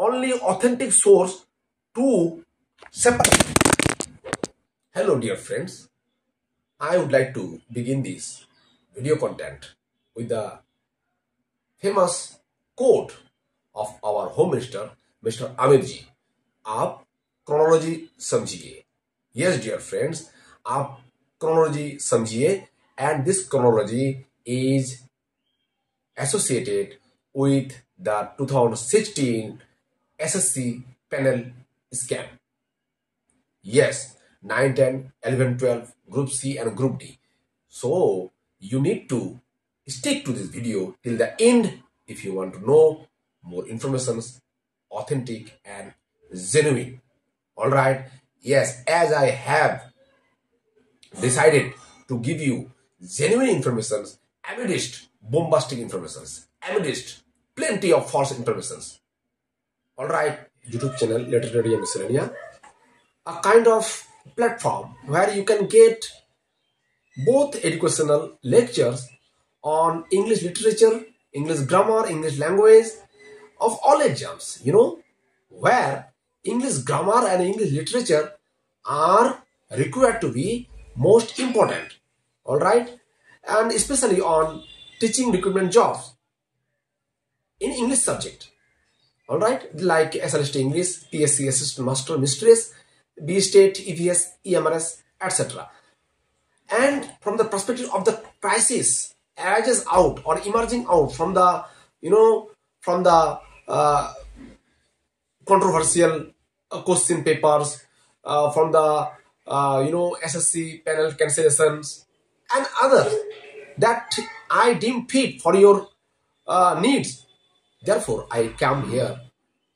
only authentic source to separate. Hello dear friends, I would like to begin this video content with the famous quote of our Home Minister, Mr. Amir ji. आप chronology समझिए Yes, dear friends. आप chronology समझिए and this chronology is associated with the 2016 SSC panel scam. Yes, 9, 10, 11, 12, group C and group D. So you need to stick to this video till the end if you want to know more informations, authentic and genuine. Alright, yes, as I have decided to give you genuine informations amidst bombastic informations, amidst plenty of false informations alright YouTube channel literary Daddy Miscellanea a kind of platform where you can get both educational lectures on English literature, English grammar, English language of all exams, you know, where English grammar and English literature are required to be most important, all right, and especially on teaching recruitment jobs in English subject. Alright, like SLST English, PSC Assistant Master, Mistress, B State, EVS, EMRS, etc. And from the perspective of the crisis arises out or emerging out from the, you know, from the uh, controversial uh, question papers, uh, from the, uh, you know, SSC panel cancellations and other that I deem fit for your uh, needs Therefore, I come here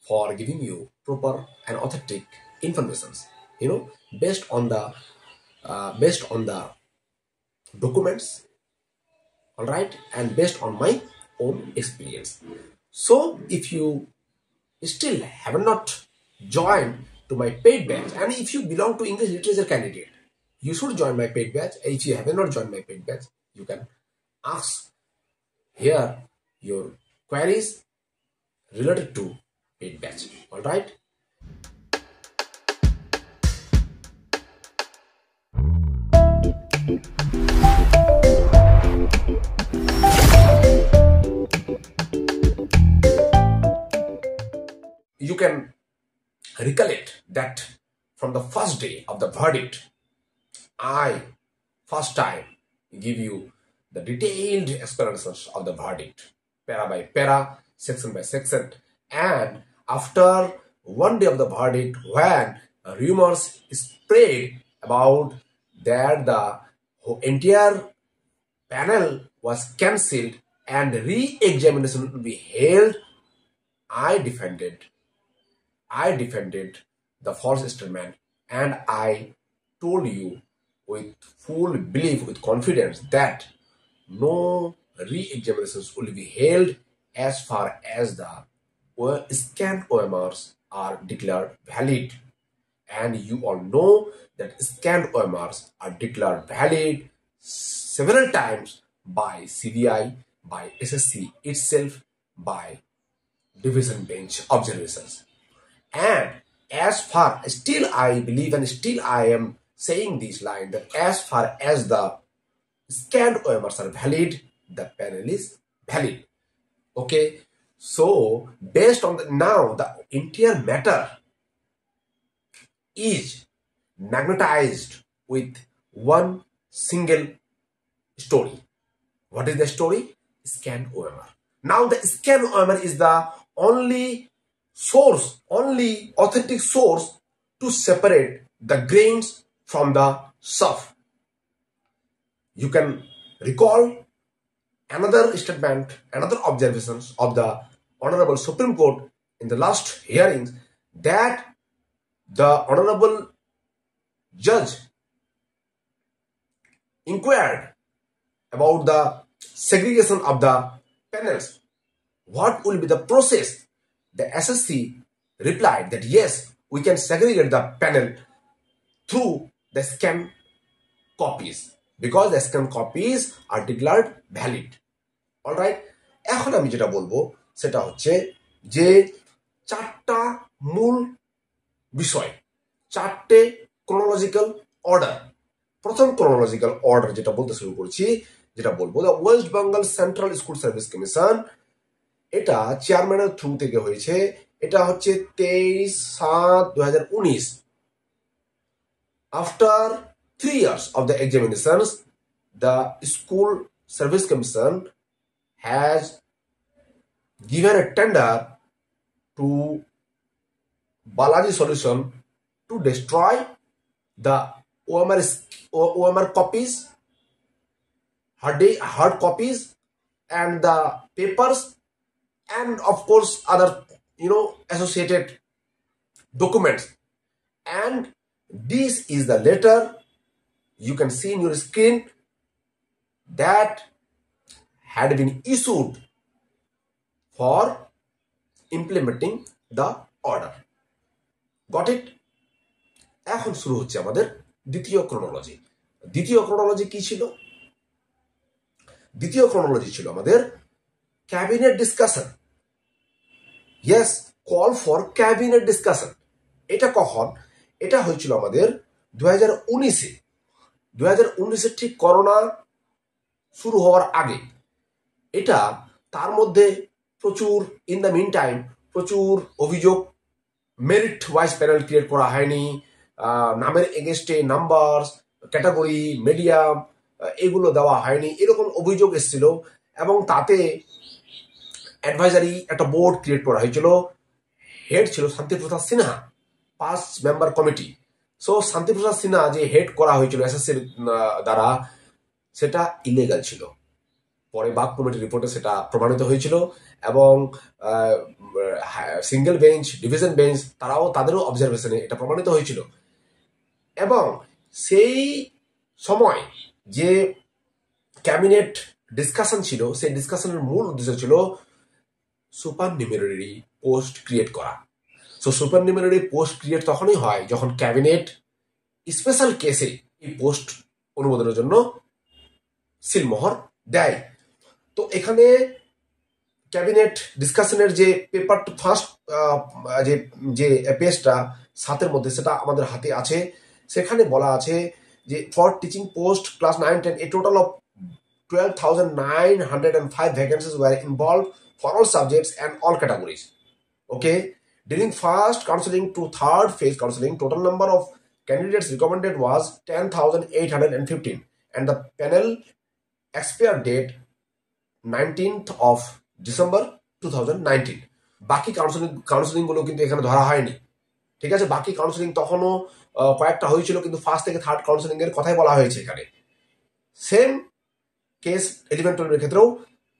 for giving you proper and authentic informations. You know, based on the uh, based on the documents, all right, and based on my own experience. So, if you still have not joined to my paid batch, and if you belong to English literature candidate, you should join my paid batch. If you have not joined my paid batch, you can ask here your queries related to paid batch all right you can recollect that from the first day of the verdict i first time give you the detailed explanations of the verdict para by para section by section. And after one day of the verdict, when rumors spread about that the entire panel was cancelled and re-examination will be held, I defended. I defended the false statement and I told you with full belief, with confidence that no re-examinations will be held as far as the scanned OMRs are declared valid. And you all know that scanned OMRs are declared valid several times by CDI, by SSC itself, by division bench observations. And as far, still I believe and still I am saying this line that as far as the scanned OMRs are valid, the panel is valid okay so based on the, now the entire matter is magnetized with one single story what is the story scan OMR now the scan OMR is the only source only authentic source to separate the grains from the stuff you can recall another statement, another observations of the Honorable Supreme Court in the last hearings that the Honorable Judge inquired about the segregation of the panels. What will be the process? The SSC replied that yes, we can segregate the panel through the scan copies. Because scan copies copies আর valid valid right এখন আমি যেটা বলবো সেটা হচ্ছে যে চারটা মূল বিষয় চারটে ক্রোনোলজিক্যাল অর্ডার প্রথম ক্রোনোলজিক্যাল অর্ডার যেটা বলতে শুরু করছি যেটা বলবো the West Bengal central school service commission এটা চেয়ারম্যানের থ্রু থেকে হয়েছে এটা হচ্ছে তেইশ সাত দু হাজার উনিশ after three years of the examinations, the school service commission has given a tender to Balaji solution to destroy the OMR, OMR copies, hard, hard copies and the papers and of course other you know associated documents and this is the letter you can see in your screen that had been issued for implementing the order. Got it? এখন শুরু হচ্ছে আমাদের দ্বিতীয় chronology দ্বিতীয় chronology কি ছিল দ্বিতীয় chronology ছিল আমাদের cabinet discussion yes call for cabinet discussion এটা কখন এটা হয়েছিল আমাদের দু হাজার উনিশে দু হাজার উনিশের ঠিক করোনা শুরু হওয়ার আগে এটা তার মধ্যে প্রচুর ইন দ্য মিন টাইম প্রচুর অভিযোগ মেরিট ওয়াইজ প্যানেল ক্রিয়েট করা হয়নি নামের এগেনস্টে নাম্বার ক্যাটাগরি মিডিয়াম এগুলো দেওয়া হয়নি এরকম অভিযোগ এসেছিল এবং তাতে অ্যাডভাইজারি একটা বোর্ড ক্রিয়েট করা হয়েছিল হেড ছিল শান্তিপ্রসাদ সিনহা পাঁচ member committee so Shantiprasad Sinha যে হেড করা হয়েছিল এসএসসির দ্বারা সেটা ইলিগাল ছিল পরে বাক কমিটির রিপোর্টে সেটা প্রমাণিত হয়েছিল এবং সিঙ্গেল বেঞ্চ ডিভিশন বেঞ্চ তারাও তাদেরও অবজারভেশনে এটা প্রমাণিত হয়েছিল এবং সেই সময় যে ক্যাবিনেট ডিসকাশন ছিল সেই ডিসকাশনের মূল উদ্দেশ্য ছিল সুপার নিউমেরারি পোস্ট ক্রিয়েট করা সো সুপারনিউমারি পোস্ট ক্রিয়েট তখনই হয় যখন ক্যাবিনেট স্পেশাল কেসে এই পোস্ট অনুমোদনের জন্য সিলমোহর দেয় তো এখানে ক্যাবিনেট ডিসকাশনের যে পেপার ফার্স্ট যে যে পেজটা সাতের মধ্যে সেটা আমাদের হাতে আছে সেখানে বলা আছে যে for teaching post class nine ten a total of twelve thousand nine hundred and five vacancies were involve for all subjects and all categories okay During first counseling to third phase counseling, total number of candidates recommended was 10,815 and the panel expired date 19th of December 2019 Baki counseling ঠিক আছে বাকি counselling তখনও কয়েকটা হয়েছিল কিন্তু first থেকে third counselling এর কথাই বলা হয়েছে এখানে সেম কেস ইলেভেন টুয়েলভের ক্ষেত্রেও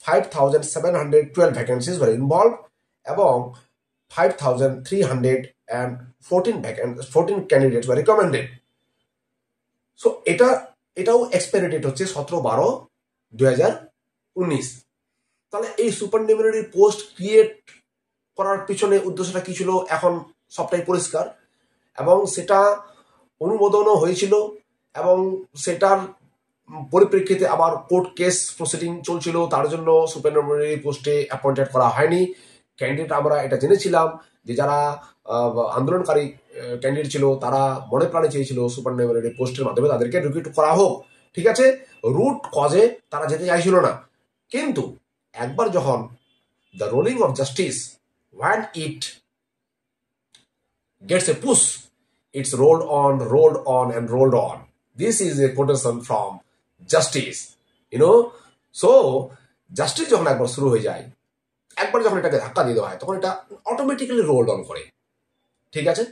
five thousand seven hundred twelve vacancies involve এবং 5,314 backend, 14 candidates were recommended. So এটা এটাও এক্সপায়ারি ডেট হচ্ছে সতেরো বারো দু তাহলে এই সুপারনিউমেরারি পোস্ট ক্রিয়েট করার পিছনে উদ্দেশ্যটা কি ছিল এখন সবটাই পরিষ্কার এবং সেটা অনুমোদনও হয়েছিল এবং সেটার পরিপ্রেক্ষিতে আবার কোর্ট কেস প্রসিডিং চলছিল তার জন্য সুপারনিউমেরারি পোস্টে অ্যাপয়েন্টেড করা হয়নি ক্যান্ডিডেট আমরা এটা জেনেছিলাম যে যারা আন্দোলনকারী ক্যান্ডিডেট ছিল তারা মনে প্রাণে চেয়েছিল সুপারনিউমারি পোস্টের মাধ্যমে তাদেরকে রিক্রুট করা হোক ঠিক আছে রুট কজে তারা যেতে চাইছিল না কিন্তু একবার যখন the rolling of justice one it gets a push it's rolled on rolled on and rolled on this is a quotation from justice you know so justice যখন একবার শুরু হয়ে যায় একবার যখন এটাকে ধাক্কা দিয়ে দেওয়া হয় তখন এটা অটোমেটিক্যালি রোল ডাউন করে ঠিক আছে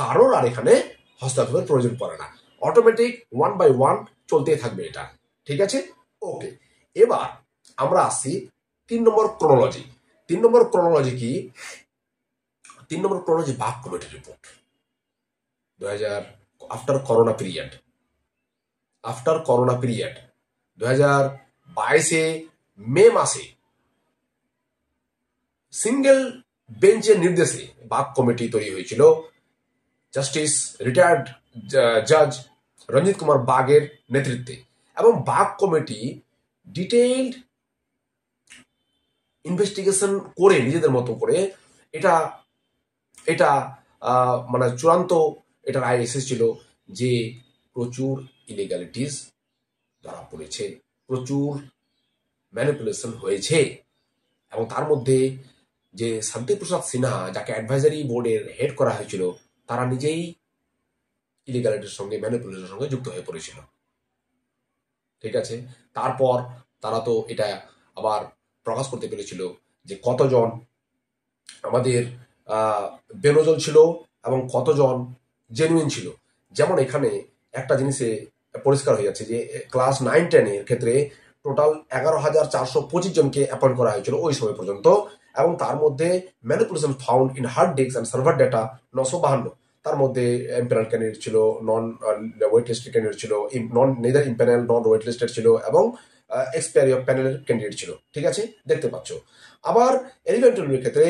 কারোর আর এখানে হস্তক্ষেপের প্রয়োজন পড়ে না অটোমেটিক ওয়ান বাই ওয়ান চলতেই থাকবে এটা ঠিক আছে ওকে এবার আমরা আসি তিন নম্বর ক্রোনোলজি তিন নম্বর ক্রোনোলজি কি তিন নম্বর ক্রোনোলজি বাক কমিটি রিপোর্ট দু হাজার after corona period after corona period দু হাজার বাইশে মে মাসে সিঙ্গেল বেঞ্চের নির্দেশে বাক কমিটি তৈরি হয়েছিল জাস্টিস রিটায়ার্ড জাজ রঞ্জিত কুমার বাগের নেতৃত্বে এবং বাক কমিটি ডিটেইলড ইনভেস্টিগেশন করে নিজেদের মতো করে এটা এটা মানে চূড়ান্ত এটা রায় এসেছিল যে প্রচুর ইলিগ্যালিটিস ধরা পড়েছে প্রচুর ম্যানিপুলেশন হয়েছে এবং তার মধ্যে যে শান্তিপ্রসাদ সিনহা যাকে অ্যাডভাইজারি বোর্ডের হেড করা হয়েছিল তারা নিজেই ইলিগালিটির সঙ্গে ম্যানিপুলেশনের সঙ্গে যুক্ত হয়ে পড়েছিল ঠিক আছে তারপর তারা তো এটা আবার প্রকাশ করতে পেরেছিল যে কতজন আমাদের বেনজল ছিল এবং কতজন জেনুইন ছিল যেমন এখানে একটা জিনিসে পরিষ্কার হয়ে যাচ্ছে যে ক্লাস নাইন টেনের ক্ষেত্রে টোটাল এগারো হাজার চারশো পঁচিশ জনকে অ্যাপয়েন্ট করা হয়েছিল ওই সময় পর্যন্ত এবং তার মধ্যে manipulation found in hard disk and server data নশো বাহান্ন তার মধ্যে এম্পেনাল uh, ক্যান্ডিডেট ছিল নন ওয়েট লিস্টেড ক্যান্ডিডেট ছিল non neither empanel non wait listed ছিল এবং এক্সপায়ারি অফ প্যানেলের ক্যান্ডিডেট ছিল ঠিক আছে দেখতে পাচ্ছ আবার এলিভেন্টের ক্ষেত্রে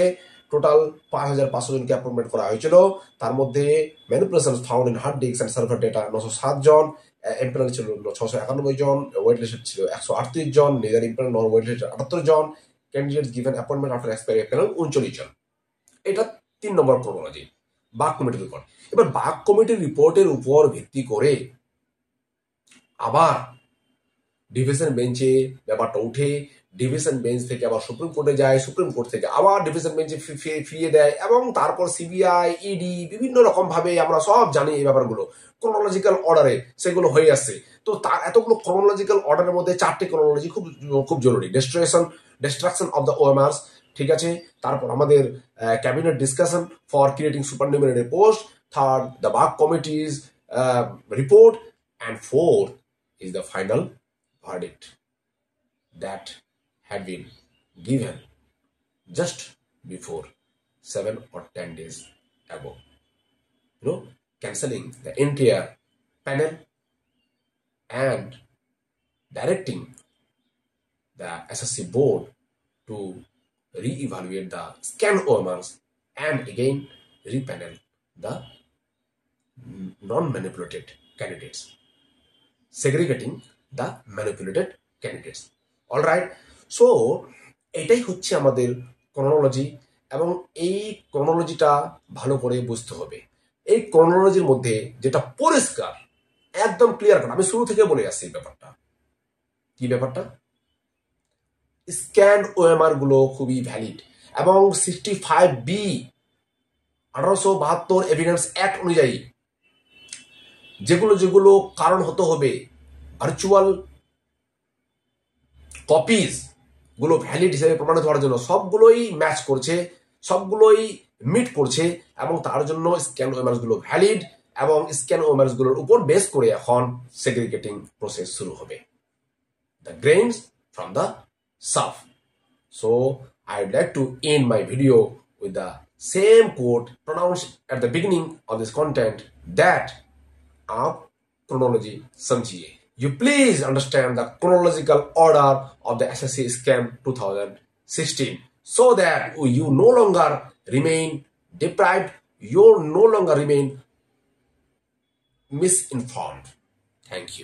টোটাল পাঁচ হাজার পাঁচশো জনকে অ্যাপয়েন্টমেন্ট করা হয়েছিল তার মধ্যে manipulation found in hard disk and server data নশো সাত জন এম্পেনাল uh, ছিল ছশো একানব্বই জন ওয়েট লিস্টেড ছিল একশো আটত্রিশ জন neither empanel non wait listed আটাত্তর জন candidate given appointment after expiry panel উনচল্লিশ জন এটা তিন নম্বর ক্রোনোলজি বাক কমিটির রিপোর্ট এবার বাক কমিটির রিপোর্টের উপর ভিত্তি করে আবার ডিভিশন বেঞ্চে ব্যাপারটা উঠে ডিভিশন বেঞ্চ থেকে আবার সুপ্রিম কোর্টে যায় সুপ্রিম কোর্ট থেকে আবার ডিভিশন বেঞ্চে ফিরিয়ে দেয় এবং তারপর সিবিআই ইডি e বিভিন্ন রকম ভাবে আমরা সব জানি এই ব্যাপারগুলো ক্রোনোলজিক্যাল অর্ডারে সেগুলো হয়ে আসছে তো তার এতগুলো ক্রোনোলজিক্যাল অর্ডারের মধ্যে চারটে ক্রোনোলজি খুব খুব জরুরি destruction destruction of the OMRs ঠিক আছে তারপর আমাদের cabinet discussion for creating super numerary post third the Bag committee's report and fourth is the final verdict that had been given just before 7 or 10 days ago. You know, cancelling the entire panel and directing the SSC board to re-evaluate the scan omers and again repanel the non-manipulated candidates, segregating the manipulated candidates. All right. So এটাই হচ্ছে আমাদের chronology এবং এই ক্রনোলজিটা ভালো করে বুঝতে হবে এই ক্রনোলজির মধ্যে যেটা পরিষ্কার একদম ক্লিয়ার কাট আমি শুরু থেকে বলে আসছি ব্যাপারটা কি ব্যাপারটা স্ক্যান্ড ওএমআর গুলো খুবই ভ্যালিড এবং সিক্সটি ফাইভ বি আঠারোশো বাহাত্তর এভিডেন্স অ্যাক্ট অনুযায়ী যেগুলো যেগুলো কারণ হতে হবে ভার্চুয়াল কপিজ গুলো ভ্যালিড হিসেবে প্রমাণিত হওয়ার জন্য সবগুলোই ম্যাচ করছে সবগুলোই মিট করছে এবং তার জন্য স্ক্যান গুলো ভ্যালিড এবং স্ক্যান গুলোর উপর বেস করে এখন সেগ্রিগেটিং প্রসেস শুরু হবে the grains from the chaff so I would like to end my video with the same quote pronounce at the beginning of this content that আপ ক্রোনোলজি সমঝিয়ে you please understand the chronological order of the SSC scam 2016 so that you no longer remain deprived, you no longer remain misinformed. Thank you.